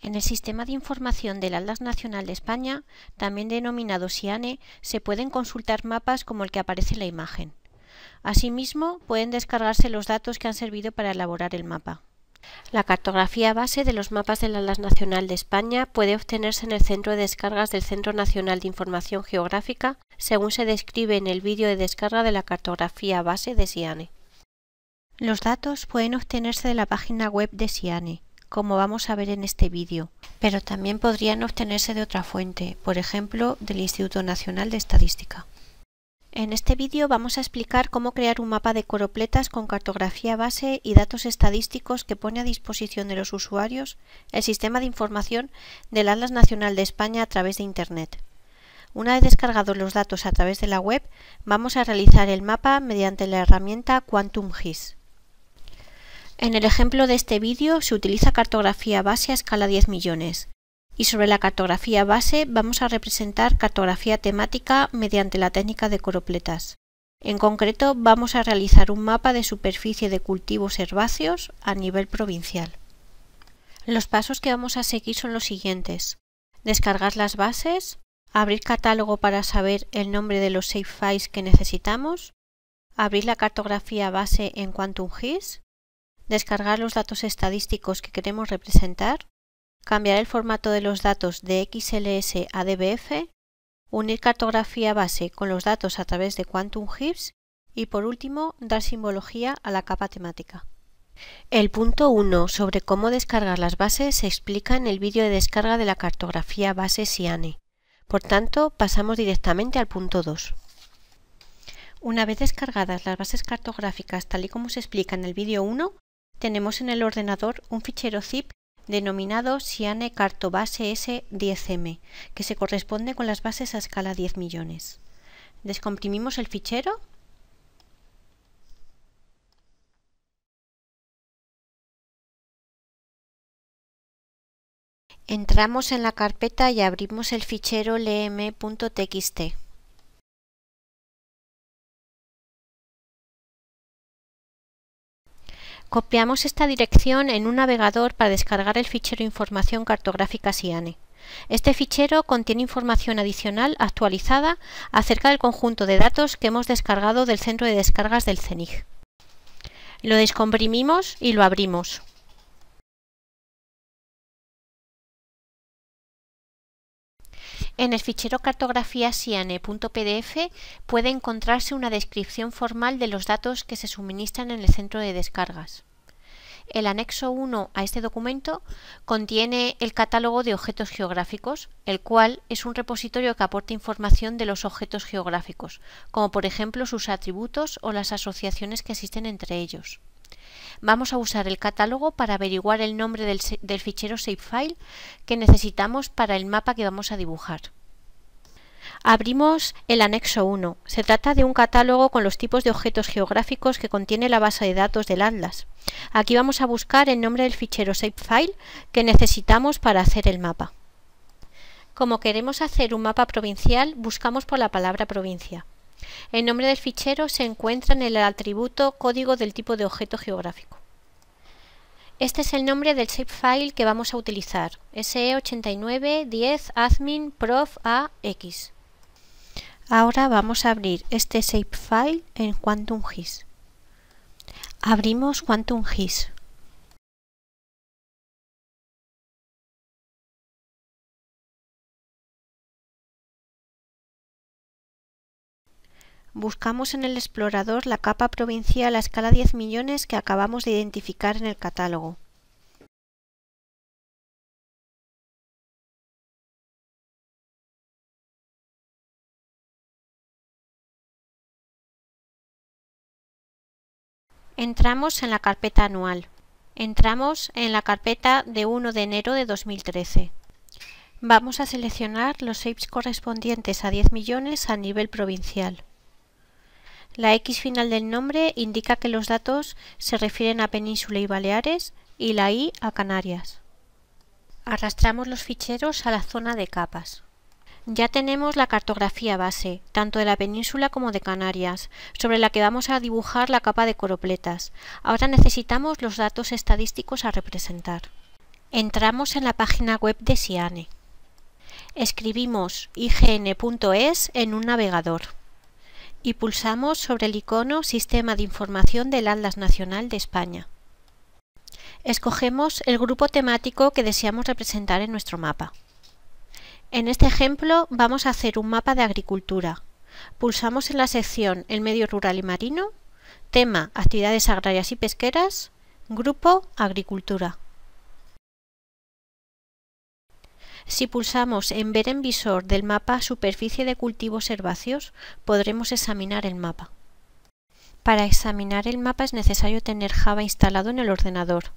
En el Sistema de Información del Atlas Nacional de España, también denominado SIANE, se pueden consultar mapas como el que aparece en la imagen. Asimismo, pueden descargarse los datos que han servido para elaborar el mapa. La cartografía base de los mapas del Atlas Nacional de España puede obtenerse en el centro de descargas del Centro Nacional de Información Geográfica, según se describe en el vídeo de descarga de la cartografía base de SIANE. Los datos pueden obtenerse de la página web de SIANE, como vamos a ver en este vídeo, pero también podrían obtenerse de otra fuente, por ejemplo, del Instituto Nacional de Estadística. En este vídeo vamos a explicar cómo crear un mapa de coropletas con cartografía base y datos estadísticos que pone a disposición de los usuarios el Sistema de Información del Atlas Nacional de España a través de Internet. Una vez descargados los datos a través de la web, vamos a realizar el mapa mediante la herramienta Quantum GIS. En el ejemplo de este vídeo se utiliza cartografía base a escala 10 millones y sobre la cartografía base vamos a representar cartografía temática mediante la técnica de coropletas. En concreto vamos a realizar un mapa de superficie de cultivos herbáceos a nivel provincial. Los pasos que vamos a seguir son los siguientes. Descargar las bases, abrir catálogo para saber el nombre de los files que necesitamos, abrir la cartografía base en Quantum GIS, descargar los datos estadísticos que queremos representar, cambiar el formato de los datos de XLS a DBF, unir cartografía base con los datos a través de Quantum Hips y por último dar simbología a la capa temática. El punto 1 sobre cómo descargar las bases se explica en el vídeo de descarga de la cartografía base SIANE. Por tanto, pasamos directamente al punto 2. Una vez descargadas las bases cartográficas tal y como se explica en el vídeo 1, tenemos en el ordenador un fichero zip denominado Siane Cartobase S10M, que se corresponde con las bases a escala 10 millones. Descomprimimos el fichero Entramos en la carpeta y abrimos el fichero lm.txt. Copiamos esta dirección en un navegador para descargar el fichero Información cartográfica SIANE. Este fichero contiene información adicional actualizada acerca del conjunto de datos que hemos descargado del centro de descargas del CENIG. Lo descomprimimos y lo abrimos. En el fichero cartografiasiane.pdf puede encontrarse una descripción formal de los datos que se suministran en el centro de descargas. El anexo 1 a este documento contiene el catálogo de objetos geográficos, el cual es un repositorio que aporta información de los objetos geográficos, como por ejemplo sus atributos o las asociaciones que existen entre ellos. Vamos a usar el catálogo para averiguar el nombre del, fichero shapefile que necesitamos para el mapa que vamos a dibujar. Abrimos el anexo 1. Se trata de un catálogo con los tipos de objetos geográficos que contiene la base de datos del Atlas. Aquí vamos a buscar el nombre del fichero shapefile que necesitamos para hacer el mapa. Como queremos hacer un mapa provincial, buscamos por la palabra provincia. El nombre del fichero se encuentra en el atributo código del tipo de objeto geográfico. Este es el nombre del shapefile que vamos a utilizar, se8910admin.prof.ax. Ahora vamos a abrir este shapefile en QuantumGIS. Abrimos QuantumGIS. buscamos en el explorador la capa provincial a escala 10 millones que acabamos de identificar en el catálogo. Entramos en la carpeta anual. Entramos en la carpeta de 1 de enero de 2013. Vamos a seleccionar los shapes correspondientes a 10 millones a nivel provincial. La X final del nombre indica que los datos se refieren a Península y Baleares y la Y a Canarias. Arrastramos los ficheros a la zona de capas. Ya tenemos la cartografía base, tanto de la península como de Canarias, sobre la que vamos a dibujar la capa de coropletas. Ahora necesitamos los datos estadísticos a representar. Entramos en la página web de SIANE. Escribimos ign.es en un navegador y pulsamos sobre el icono Sistema de Información del Atlas Nacional de España. Escogemos el grupo temático que deseamos representar en nuestro mapa. En este ejemplo vamos a hacer un mapa de agricultura. Pulsamos en la sección El medio rural y marino, tema Actividades agrarias y pesqueras, grupo Agricultura. Si pulsamos en Ver en visor del mapa Superficie de cultivos herbáceos, podremos examinar el mapa. Para examinar el mapa es necesario tener Java instalado en el ordenador.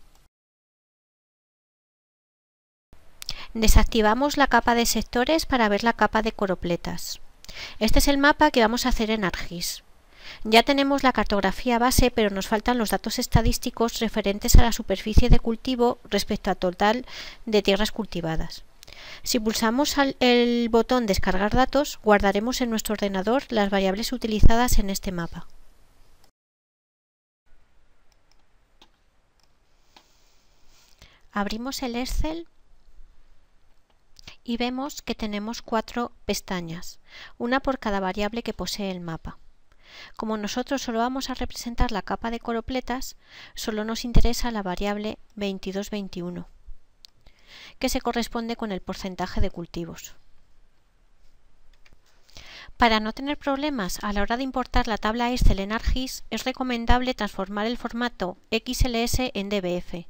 Desactivamos la capa de sectores para ver la capa de coropletas. Este es el mapa que vamos a hacer en ARGIS. Ya tenemos la cartografía base, pero nos faltan los datos estadísticos referentes a la superficie de cultivo respecto al total de tierras cultivadas. Si pulsamos el botón Descargar datos, guardaremos en nuestro ordenador las variables utilizadas en este mapa. Abrimos el Excel y vemos que tenemos cuatro pestañas, una por cada variable que posee el mapa. Como nosotros solo vamos a representar la capa de coropletas, solo nos interesa la variable 2221 que se corresponde con el porcentaje de cultivos. Para no tener problemas a la hora de importar la tabla Excel en Argis es recomendable transformar el formato XLS en DBF.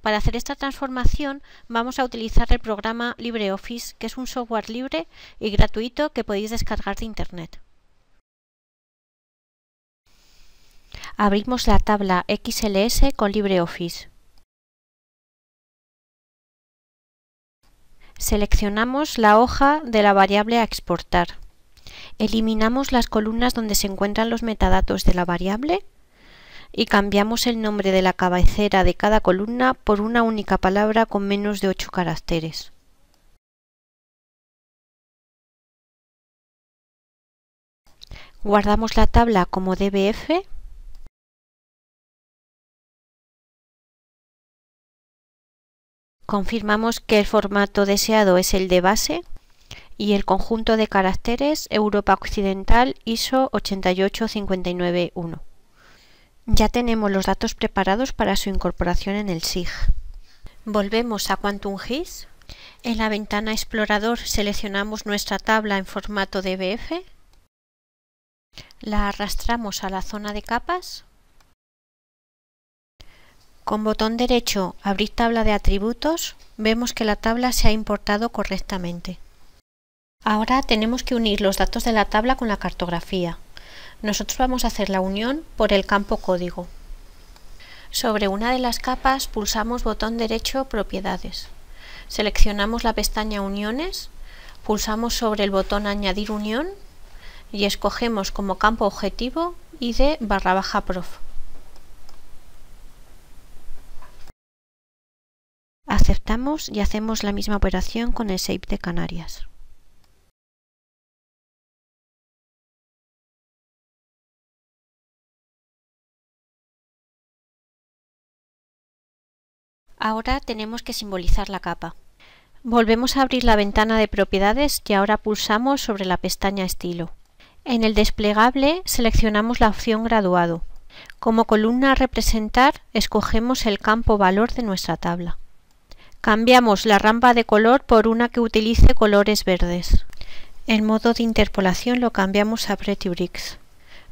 Para hacer esta transformación vamos a utilizar el programa LibreOffice, que es un software libre y gratuito que podéis descargar de Internet. Abrimos la tabla XLS con LibreOffice. Seleccionamos la hoja de la variable a exportar. Eliminamos las columnas donde se encuentran los metadatos de la variable y cambiamos el nombre de la cabecera de cada columna por una única palabra con menos de 8 caracteres. Guardamos la tabla como DBF confirmamos que el formato deseado es el de base y el conjunto de caracteres Europa Occidental ISO 88591. Ya tenemos los datos preparados para su incorporación en el SIG. Volvemos a Quantum GIS. En la ventana Explorador seleccionamos nuestra tabla en formato DBF. La arrastramos a la zona de capas con botón derecho Abrir tabla de atributos, vemos que la tabla se ha importado correctamente. Ahora tenemos que unir los datos de la tabla con la cartografía. Nosotros vamos a hacer la unión por el campo código. Sobre una de las capas pulsamos botón derecho Propiedades. Seleccionamos la pestaña Uniones, pulsamos sobre el botón Añadir unión y escogemos como campo objetivo ID barra baja prof. y hacemos la misma operación con el shape de Canarias. Ahora tenemos que simbolizar la capa. Volvemos a abrir la ventana de propiedades y ahora pulsamos sobre la pestaña estilo. En el desplegable seleccionamos la opción graduado. Como columna a representar, escogemos el campo valor de nuestra tabla. Cambiamos la rampa de color por una que utilice colores verdes. El modo de interpolación lo cambiamos a Pretty Bricks.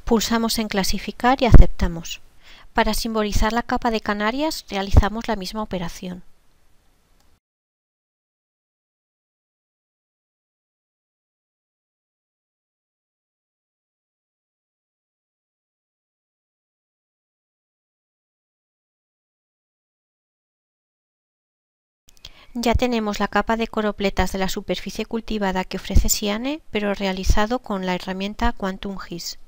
Pulsamos en clasificar y aceptamos. Para simbolizar la capa de Canarias realizamos la misma operación. Ya tenemos la capa de coropletas de la superficie cultivada que ofrece Siane, pero realizado con la herramienta Quantum Gis.